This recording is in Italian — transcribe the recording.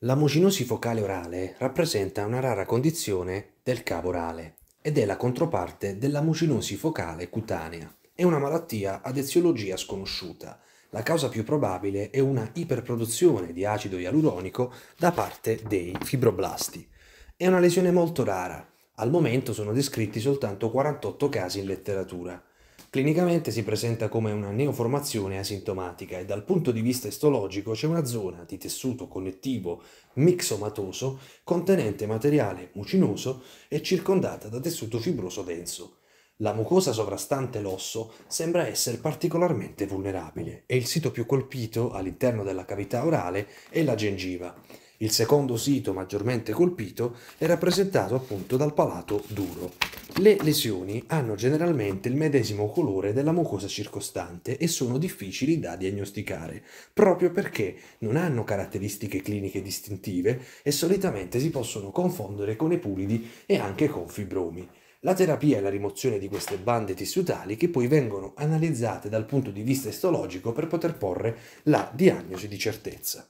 La mucinosi focale orale rappresenta una rara condizione del cavo orale ed è la controparte della mucinosi focale cutanea. È una malattia ad eziologia sconosciuta. La causa più probabile è una iperproduzione di acido ialuronico da parte dei fibroblasti. È una lesione molto rara. Al momento sono descritti soltanto 48 casi in letteratura. Clinicamente si presenta come una neoformazione asintomatica e dal punto di vista istologico c'è una zona di tessuto connettivo mixomatoso contenente materiale mucinoso e circondata da tessuto fibroso denso. La mucosa sovrastante l'osso sembra essere particolarmente vulnerabile e il sito più colpito all'interno della cavità orale è la gengiva. Il secondo sito maggiormente colpito è rappresentato appunto dal palato duro. Le lesioni hanno generalmente il medesimo colore della mucosa circostante e sono difficili da diagnosticare, proprio perché non hanno caratteristiche cliniche distintive e solitamente si possono confondere con epulidi e anche con fibromi. La terapia è la rimozione di queste bande tissutali che poi vengono analizzate dal punto di vista istologico per poter porre la diagnosi di certezza.